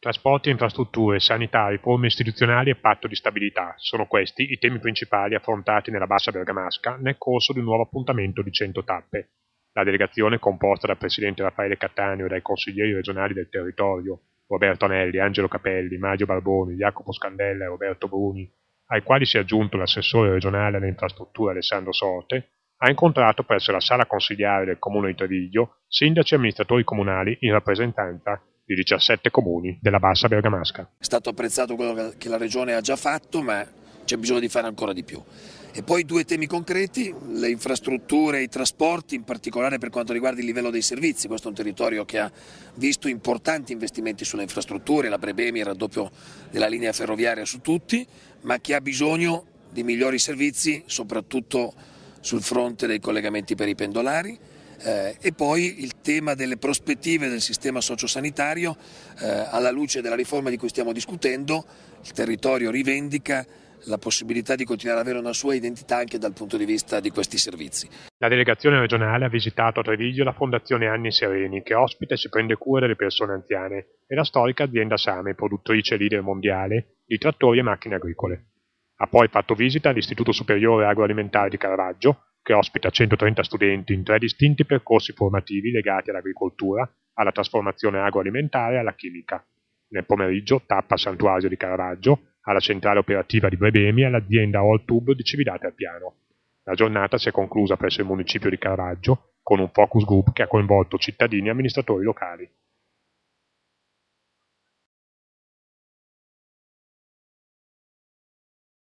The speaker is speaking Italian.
Trasporti e infrastrutture, sanità, riforme istituzionali e patto di stabilità sono questi i temi principali affrontati nella Bassa Bergamasca nel corso di un nuovo appuntamento di 100 tappe. La delegazione, composta dal presidente Raffaele Cattaneo e dai consiglieri regionali del territorio Roberto Anelli, Angelo Capelli, Mario Barboni, Jacopo Scandella e Roberto Bruni, ai quali si è aggiunto l'assessore regionale alle infrastrutture Alessandro Sorte, ha incontrato presso la sala consigliare del comune di Treviglio sindaci e amministratori comunali in rappresentanza di 17 comuni della bassa bergamasca. È stato apprezzato quello che la regione ha già fatto, ma c'è bisogno di fare ancora di più. E poi due temi concreti, le infrastrutture e i trasporti, in particolare per quanto riguarda il livello dei servizi. Questo è un territorio che ha visto importanti investimenti sulle infrastrutture, la Brebemi, il raddoppio della linea ferroviaria su tutti, ma che ha bisogno di migliori servizi, soprattutto sul fronte dei collegamenti per i pendolari eh, e poi il tema delle prospettive del sistema sociosanitario, eh, alla luce della riforma di cui stiamo discutendo, il territorio rivendica la possibilità di continuare ad avere una sua identità anche dal punto di vista di questi servizi. La delegazione regionale ha visitato a Treviglio la Fondazione Anni Sereni, che ospita e si prende cura delle persone anziane, e la storica azienda Same, produttrice leader mondiale di trattori e macchine agricole. Ha poi fatto visita all'Istituto Superiore Agroalimentare di Caravaggio, che ospita 130 studenti in tre distinti percorsi formativi legati all'agricoltura, alla trasformazione agroalimentare e alla chimica. Nel pomeriggio tappa al santuario di Caravaggio, alla centrale operativa di Brebemi e all'azienda All Tube di Cividate al Piano. La giornata si è conclusa presso il municipio di Caravaggio con un focus group che ha coinvolto cittadini e amministratori locali.